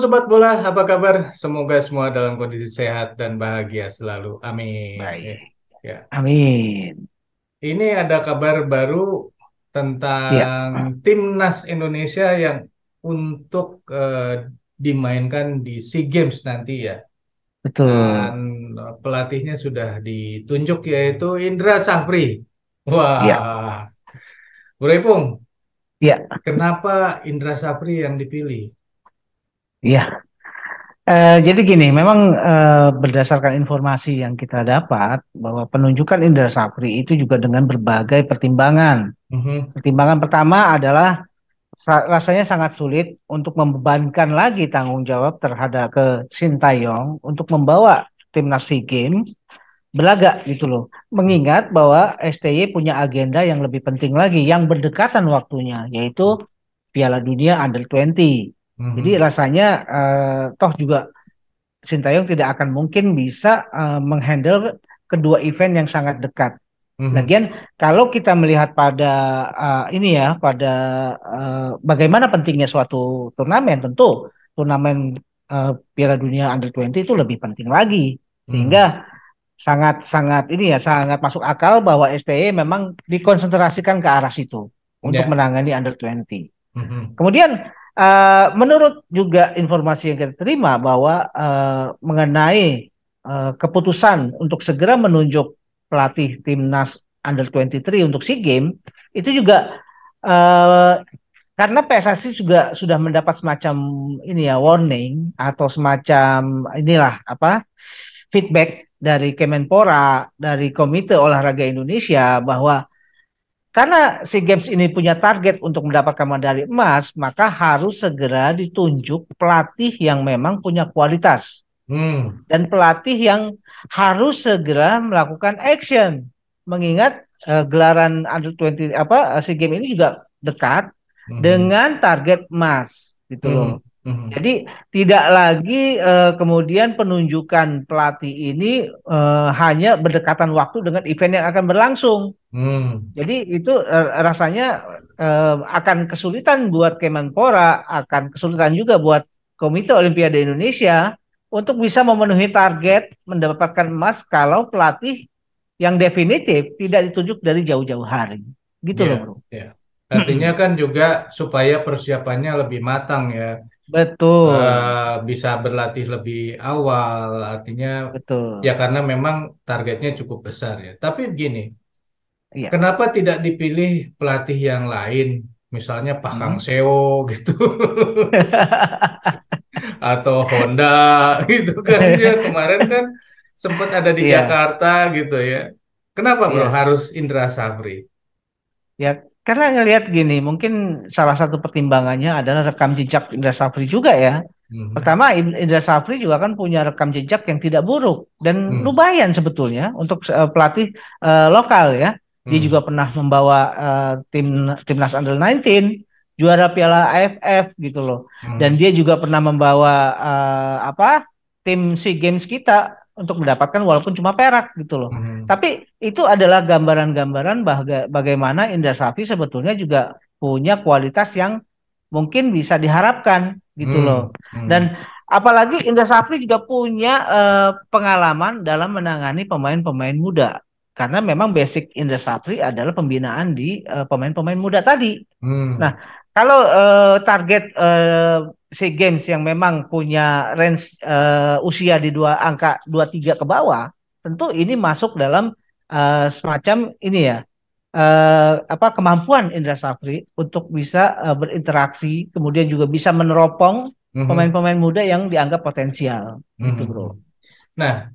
sobat bola, apa kabar? Semoga semua dalam kondisi sehat dan bahagia selalu. Amin. Baik. Ya. Amin. Ini ada kabar baru ya. tentang ya. timnas Indonesia yang untuk uh, dimainkan di SEA Games nanti ya. Betul. Dan eh, pelatihnya sudah ditunjuk yaitu Indra Safri. Wah. Ya. Bro Ipung. Ya. Kenapa Indra Safri yang dipilih? Iya. Eh, jadi gini, memang eh, berdasarkan informasi yang kita dapat bahwa penunjukan Indra Sapri itu juga dengan berbagai pertimbangan. Mm -hmm. Pertimbangan pertama adalah rasanya sangat sulit untuk membebankan lagi tanggung jawab terhadap ke Sintayong untuk membawa timnas SEA Games belaga gitu loh. Mengingat bahwa STY punya agenda yang lebih penting lagi yang berdekatan waktunya yaitu Piala Dunia Under 20 hmm Jadi mhm. rasanya uh, toh juga Sintayong tidak akan mungkin bisa uh, menghandle kedua event yang sangat dekat. Mm-hmm. kalau kita melihat pada uh, ini ya pada uh, bagaimana pentingnya suatu turnamen tentu turnamen uh, Piala Dunia Under 20 itu lebih penting lagi mhm. sehingga sangat-sangat ini ya sangat masuk akal bahwa STE memang dikonsentrasikan ke arah situ untuk yeah. menangani Under 20. Mm-hmm. Kemudian Eh, menurut juga informasi yang kita terima bahwa uh, mengenai uh, keputusan untuk segera menunjuk pelatih timnas under 23 untuk SEA Games itu juga uh, karena PSSI juga sudah mendapat semacam ini ya warning atau semacam inilah apa feedback dari Kemenpora, dari Komite Olahraga Indonesia bahwa karena SEA Games ini punya target untuk mendapatkan medali emas, maka harus segera ditunjuk pelatih yang memang punya kualitas. Hmm. Dan pelatih yang harus segera melakukan action. Mengingat uh, gelaran under 20 apa eh, SEA Games ini juga dekat hmm. dengan target emas gitu hmm. loh. Hmm. Jadi tidak lagi uh, kemudian penunjukan pelatih ini uh, hanya berdekatan waktu dengan event yang akan berlangsung. Hmm. Jadi itu uh, rasanya uh, akan kesulitan buat Kemenpora, akan kesulitan juga buat Komite Olimpiade Indonesia untuk bisa memenuhi target mendapatkan emas kalau pelatih yang definitif tidak ditunjuk dari jauh-jauh hari. Gitu yeah, loh, Bro. Yeah. Artinya kan juga supaya persiapannya lebih matang ya Betul. Uh, bisa berlatih lebih awal, artinya Betul. ya karena memang targetnya cukup besar ya. Tapi begini, ya. kenapa tidak dipilih pelatih yang lain, misalnya Pak hmm. Kang Seo gitu, atau Honda gitu kan? Ya, kemarin kan sempat ada di ya. Jakarta gitu ya. Kenapa bro iya. harus Indra Safri? Ya karena ngelihat gini, mungkin salah satu pertimbangannya adalah rekam jejak Indra Safri juga ya. Hmm. Pertama, Indra Safri juga kan punya rekam jejak yang tidak buruk dan hmm. lumayan sebetulnya untuk uh, pelatih uh, lokal ya. Dia hmm. juga pernah membawa uh, tim timnas under 19 juara Piala AFF gitu loh. Hmm. Dan dia juga pernah membawa uh, apa? tim SEA Games kita untuk mendapatkan walaupun cuma perak gitu loh. Hmm. Tapi itu adalah gambaran-gambaran baga bagaimana Indra Safi sebetulnya juga punya kualitas yang mungkin bisa diharapkan gitu hmm. loh. Hmm. Dan apalagi Indra Safi juga punya uh, pengalaman dalam menangani pemain-pemain muda karena memang basic Indra Safri adalah pembinaan di eh, pemain-pemain uh, muda tadi. Hmm. Nah, kalau uh, target uh, SEA Games yang memang punya range uh, usia di dua angka 23 ke bawah, tentu ini masuk dalam uh, semacam ini ya. Uh, apa kemampuan Indra Safri untuk bisa uh, berinteraksi kemudian juga bisa meneropong mhm. pemain-pemain mm -hmm. muda yang dianggap potensial mm-hmm. gitu bro. Nah,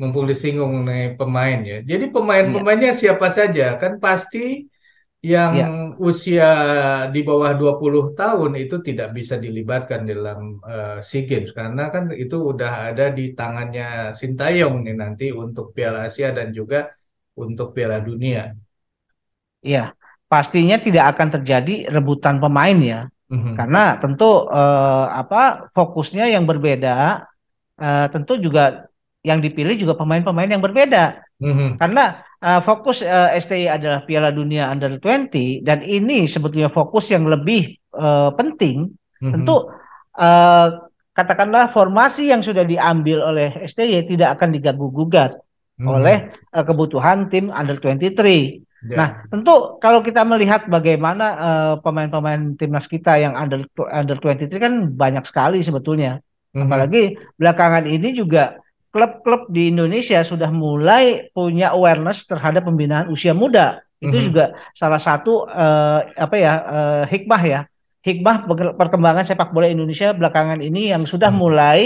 mumpung disinggung mengenai pemain ya. Jadi pemain-pemainnya yeah. siapa saja kan pasti yang ya. usia di bawah 20 tahun itu tidak bisa dilibatkan dalam uh, SEA Games karena kan itu udah ada di tangannya Sintayong nih nanti untuk Piala Asia dan juga untuk Piala Dunia. Iya, pastinya tidak akan terjadi rebutan pemain ya. Mm-hmm. Karena tentu uh, apa fokusnya yang berbeda uh, tentu juga yang dipilih juga pemain-pemain yang berbeda. Mm-hmm. Karena uh, fokus uh, STI adalah Piala Dunia Under 20 dan ini sebetulnya fokus yang lebih uh, penting. Mm-hmm. Tentu uh, katakanlah formasi yang sudah diambil oleh STI tidak akan diganggu gugat mm-hmm. oleh uh, kebutuhan tim Under 23. Yeah. Nah, tentu kalau kita melihat bagaimana uh, pemain-pemain timnas kita yang under under 23 kan banyak sekali sebetulnya. Mm-hmm. Apalagi belakangan ini juga klub-klub di Indonesia sudah mulai punya awareness terhadap pembinaan usia muda. Itu mm-hmm. juga salah satu uh, apa ya uh, hikmah ya hikmah perkembangan sepak bola Indonesia belakangan ini yang sudah mm-hmm. mulai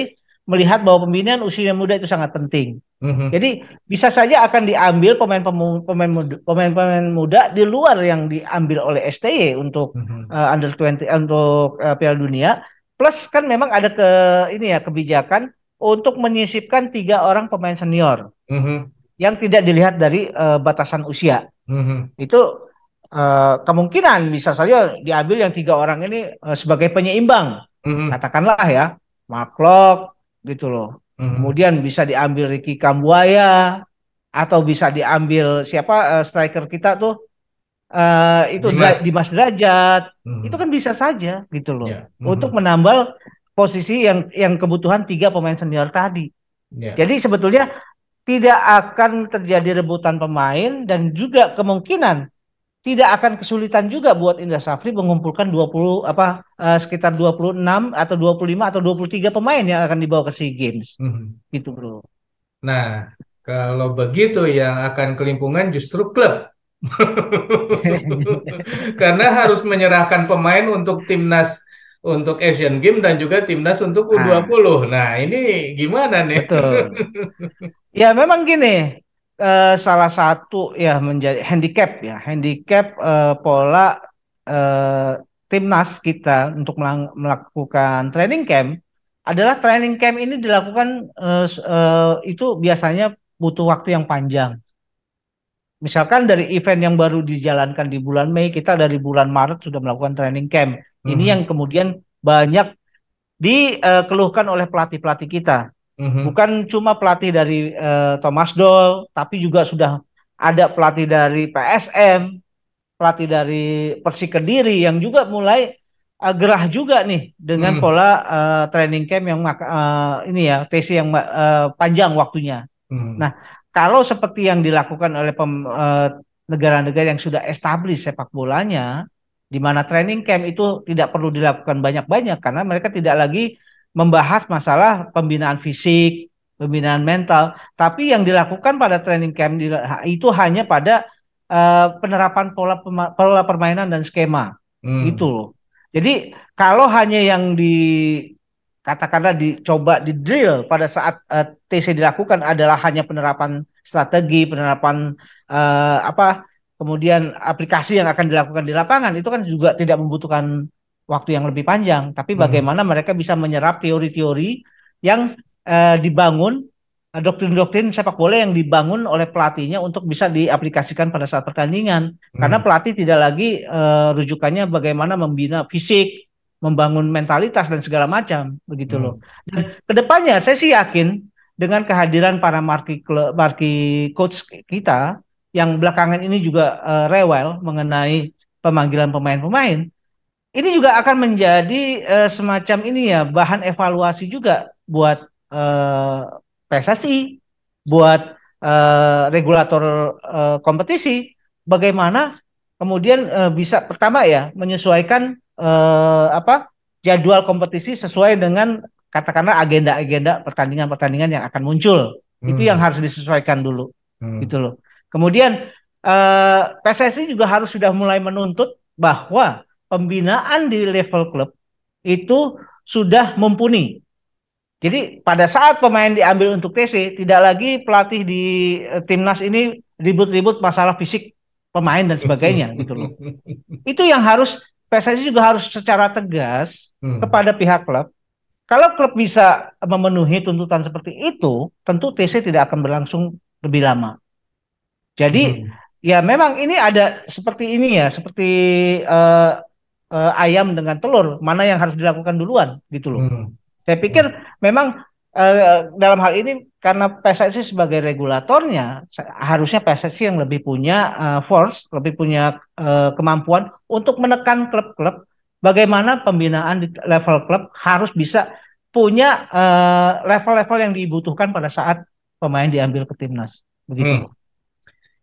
melihat bahwa pembinaan usia muda itu sangat penting. Mm-hmm. Jadi bisa saja akan diambil pemain pemain muda, pemain pemain muda di luar yang diambil oleh STY untuk mm-hmm. uh, under 20 untuk uh, Piala Dunia. Plus kan memang ada ke ini ya kebijakan untuk menyisipkan tiga orang pemain senior mm -hmm. yang tidak dilihat dari uh, batasan usia. Mm -hmm. Itu uh, kemungkinan bisa saja diambil yang tiga orang ini uh, sebagai penyeimbang, mm -hmm. katakanlah ya, Maklok gitu loh. Mm -hmm. Kemudian bisa diambil Ricky Kambuaya atau bisa diambil siapa uh, striker kita tuh uh, itu Dimas, Dimas Derajat. Mm -hmm. Itu kan bisa saja gitu loh. Yeah. Mm -hmm. Untuk menambal posisi yang yang kebutuhan tiga pemain senior tadi. Ya. Jadi sebetulnya tidak akan terjadi rebutan pemain dan juga kemungkinan tidak akan kesulitan juga buat Indra Safri mengumpulkan 20 apa eh, sekitar 26 atau 25 atau 23 pemain yang akan dibawa ke SEA Games. Mm -hmm. Gitu, Bro. Nah, kalau begitu yang akan kelimpungan justru klub. Karena harus menyerahkan pemain untuk timnas untuk Asian Games dan juga timnas untuk U20. Nah, nah ini gimana nih? Betul. ya memang gini, uh, salah satu ya menjadi handicap ya, handicap uh, pola uh, timnas kita untuk melakukan training camp adalah training camp ini dilakukan uh, eh, itu biasanya butuh waktu yang panjang. Misalkan dari event yang baru dijalankan di bulan Mei, kita dari bulan Maret sudah melakukan training camp -hmm. ini mhm. yang kemudian banyak dikeluhkan eh, oleh pelatih-pelatih kita. Mm-hmm. Bukan cuma pelatih dari uh, Thomas Doll, tapi juga sudah ada pelatih dari PSM, pelatih dari Persik Kediri yang juga mulai uh, gerah juga nih dengan mm-hmm. pola uh, training camp yang uh, ini ya TC yang uh, panjang waktunya. Mm-hmm. Nah, kalau seperti yang dilakukan oleh negara-negara uh, negara -negara yang sudah established sepak bolanya, di mana training camp itu tidak perlu dilakukan banyak-banyak karena mereka tidak lagi membahas masalah pembinaan fisik, pembinaan mental, tapi yang dilakukan pada training camp itu hanya pada uh, penerapan pola pola permainan dan skema. Hmm. Itu loh. Jadi kalau hanya yang di katakanlah dicoba di drill pada saat uh, eh, TC dilakukan adalah hanya penerapan strategi, penerapan uh, apa kemudian aplikasi yang akan dilakukan di lapangan itu kan juga tidak membutuhkan waktu yang lebih panjang tapi hmm. bagaimana hmm. mereka bisa menyerap teori-teori yang eh, dibangun eh, doktrin-doktrin sepak bola yang dibangun oleh pelatihnya untuk bisa diaplikasikan pada saat pertandingan hmm. karena pelatih tidak lagi eh, rujukannya bagaimana membina fisik, membangun mentalitas dan segala macam begitu hmm. loh. Dan kedepannya saya sih yakin dengan kehadiran para marki marki coach kita yang belakangan ini juga uh, rewel mengenai pemanggilan pemain-pemain, ini juga akan menjadi uh, semacam ini ya bahan evaluasi juga buat uh, eh, PSSI, buat uh, regulator uh, kompetisi, bagaimana kemudian uh, bisa pertama ya menyesuaikan uh, apa jadwal kompetisi sesuai dengan katakanlah agenda-agenda pertandingan-pertandingan yang akan muncul. Hmm. Itu yang harus disesuaikan dulu. Hmm. Gitu loh. Kemudian eh, PSSI juga harus sudah mulai menuntut bahwa pembinaan di level klub itu sudah mumpuni. Jadi pada saat pemain diambil untuk TC, tidak lagi pelatih di eh, timnas ini ribut-ribut masalah fisik pemain dan sebagainya gitu loh. Itu yang harus PSSI juga harus secara tegas hmm. kepada pihak klub. Kalau klub bisa memenuhi tuntutan seperti itu, tentu TC tidak akan berlangsung lebih lama. Jadi hmm. ya memang ini ada seperti ini ya, seperti uh, uh, ayam dengan telur, mana yang harus dilakukan duluan gitu loh. Hmm. Saya pikir hmm. memang uh, dalam hal ini karena PSSI sebagai regulatornya harusnya PSSI yang lebih punya uh, force, lebih punya uh, kemampuan untuk menekan klub-klub bagaimana pembinaan di level klub harus bisa punya level-level uh, yang dibutuhkan pada saat pemain diambil ke timnas begitu. Hmm.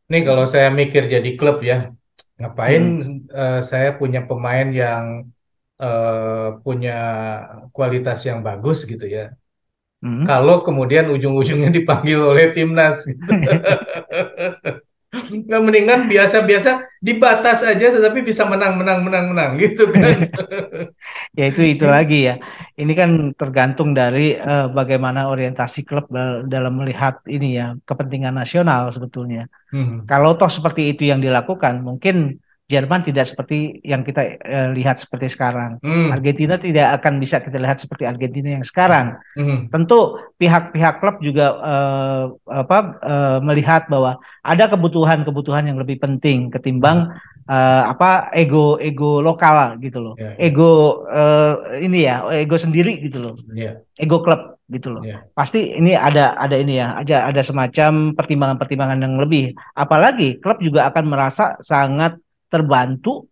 Nih kalau saya mikir jadi klub ya, ngapain hmm. uh, saya punya pemain yang uh, punya kualitas yang bagus gitu ya. Hmm. Kalau kemudian ujung-ujungnya dipanggil oleh timnas gitu. Nggak mendingan biasa-biasa dibatas aja tetapi bisa menang menang menang menang gitu kan. ya itu itu lagi ya. Ini kan tergantung dari uh, bagaimana orientasi klub dalam melihat ini ya kepentingan nasional sebetulnya. Hmm. Kalau toh seperti itu yang dilakukan mungkin Jerman tidak seperti yang kita eh, lihat seperti sekarang. Hmm. Argentina tidak akan bisa kita lihat seperti Argentina yang sekarang. Hmm. Tentu pihak-pihak klub juga eh, apa eh, melihat bahwa ada kebutuhan-kebutuhan yang lebih penting ketimbang eh, apa ego-ego lokal gitu loh. Yeah, yeah. Ego eh, ini ya, ego sendiri gitu loh. Yeah. Ego klub gitu loh. Yeah. Pasti ini ada ada ini ya, aja ada semacam pertimbangan-pertimbangan yang lebih. Apalagi klub juga akan merasa sangat terbantu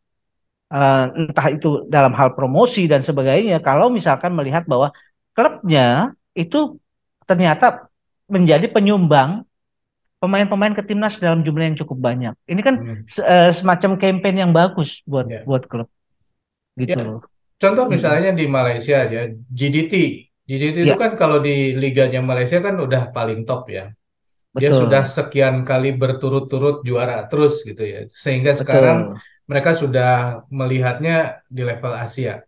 uh, entah itu dalam hal promosi dan sebagainya kalau misalkan melihat bahwa klubnya itu ternyata menjadi penyumbang pemain-pemain ke timnas dalam jumlah yang cukup banyak. Ini kan hmm. uh, semacam campaign yang bagus buat yeah. buat klub. Gitu yeah. Contoh hmm. misalnya hmm. di Malaysia aja GDT. GDT yeah. itu ya. kan kalau di liganya Malaysia kan udah paling top ya. Dia sudah sekian kali berturut-turut juara terus gitu ya. Sehingga Betul. sekarang mereka sudah melihatnya di level Asia.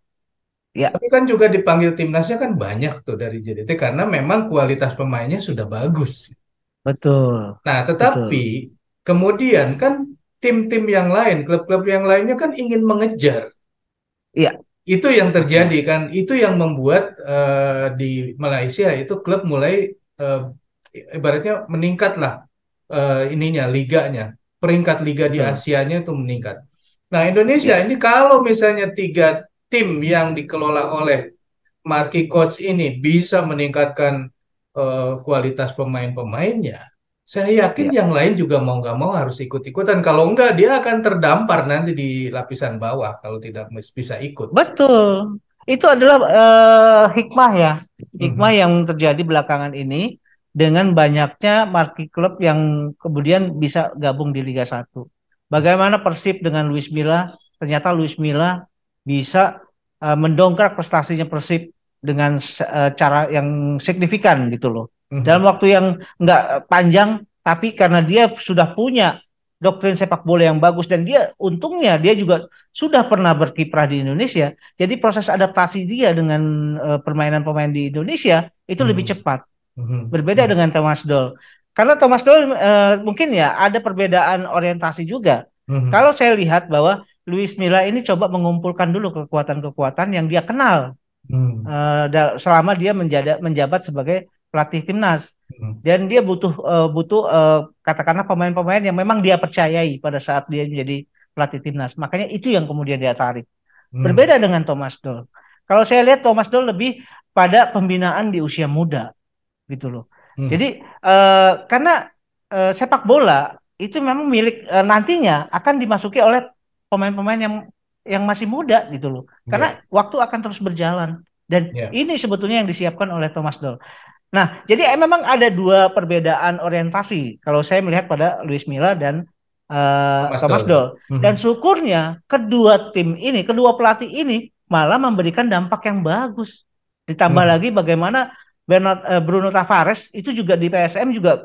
Ya. Tapi kan juga dipanggil timnasnya kan banyak tuh dari JDT karena memang kualitas pemainnya sudah bagus. Betul. Nah, tetapi Betul. kemudian kan tim-tim yang lain, klub-klub yang lainnya kan ingin mengejar. Iya. Itu yang terjadi kan, itu yang membuat uh, di Malaysia itu klub mulai uh, ibaratnya meningkat lah uh, eh, ininya liganya peringkat liga di Asia nya itu meningkat. Nah Indonesia ya. ini kalau misalnya tiga tim yang dikelola oleh Marki Coach ini bisa meningkatkan uh, kualitas pemain-pemainnya, saya yakin ya. yang lain juga mau nggak mau harus ikut-ikutan. Kalau nggak dia akan terdampar nanti di lapisan bawah kalau tidak bisa ikut. Betul, itu adalah uh, hikmah ya, hikmah mm -hmm. yang terjadi belakangan ini dengan banyaknya marquee klub yang kemudian bisa gabung di Liga 1. Bagaimana Persib dengan Luis Milla? Ternyata Luis Milla bisa uh, mendongkrak prestasinya Persib dengan uh, cara yang signifikan gitu loh. Mm -hmm. Dalam waktu yang nggak panjang, tapi karena dia sudah punya doktrin sepak bola yang bagus dan dia untungnya dia juga sudah pernah berkiprah di Indonesia. Jadi proses adaptasi dia dengan eh, permainan-pemain di Indonesia itu hmm. lebih mhm. cepat hmm Berbeda mm-hmm. dengan Thomas Doll. Karena Thomas Doll e, mungkin ya ada perbedaan orientasi juga. Mm-hmm. Kalau saya lihat bahwa Luis Milla ini coba mengumpulkan dulu kekuatan-kekuatan yang dia kenal mm. selama dia menjada, menjabat sebagai pelatih timnas. Mm. Dan dia butuh e, butuh e, katakanlah pemain-pemain yang memang dia percayai pada saat dia menjadi pelatih timnas. Makanya itu yang kemudian dia tarik. Mm. Berbeda dengan Thomas Doll. Kalau saya lihat Thomas Doll lebih pada pembinaan di usia muda gitu loh. Hmm. Jadi uh, karena uh, sepak bola itu memang milik uh, nantinya akan dimasuki oleh pemain-pemain yang yang masih muda gitu loh. Karena yeah. waktu akan terus berjalan dan yeah. ini sebetulnya yang disiapkan oleh Thomas Doll. Nah, jadi eh, memang ada dua perbedaan orientasi kalau saya melihat pada Luis Milla dan uh, Thomas, Thomas Doll. Doll. Mm-hmm. Dan syukurnya kedua tim ini, kedua pelatih ini malah memberikan dampak yang bagus. Ditambah mm lagi bagaimana Bernard uh, Bruno Tavares itu juga di PSM juga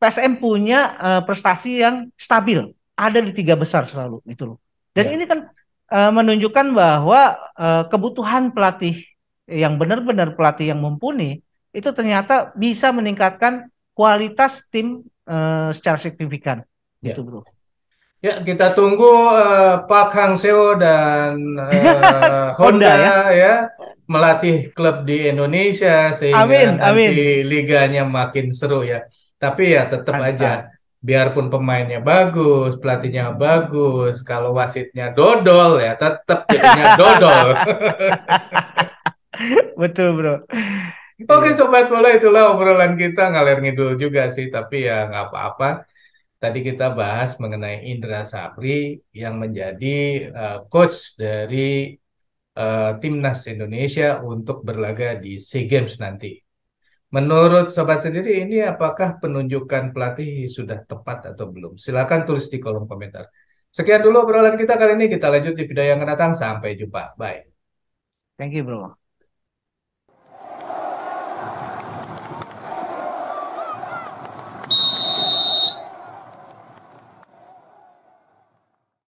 PSM punya uh, prestasi yang stabil, ada di tiga besar selalu itu loh. Dan ya. ini kan uh, menunjukkan bahwa uh, kebutuhan pelatih yang benar-benar pelatih yang mumpuni itu ternyata bisa meningkatkan kualitas tim uh, secara signifikan ya. gitu bro. Ya kita tunggu uh, Pak Hangseo dan uh, Honda, Honda ya, ya melatih klub di Indonesia sehingga amin, nanti liganya makin seru ya. Tapi ya tetap Anta. aja biarpun pemainnya bagus, pelatihnya bagus, kalau wasitnya dodol ya tetap jadinya dodol. Betul, Bro. Oke sobat bola itulah obrolan kita ngalir ngidul juga sih tapi ya nggak apa-apa. Tadi kita bahas mengenai Indra Sapri yang menjadi uh, coach dari uh, timnas Indonesia untuk berlaga di SEA Games nanti. Menurut sobat sendiri ini apakah penunjukan pelatih sudah tepat atau belum? Silakan tulis di kolom komentar. Sekian dulu obrolan kita kali ini. Kita lanjut di video yang akan datang. Sampai jumpa. Bye. Thank you, bro.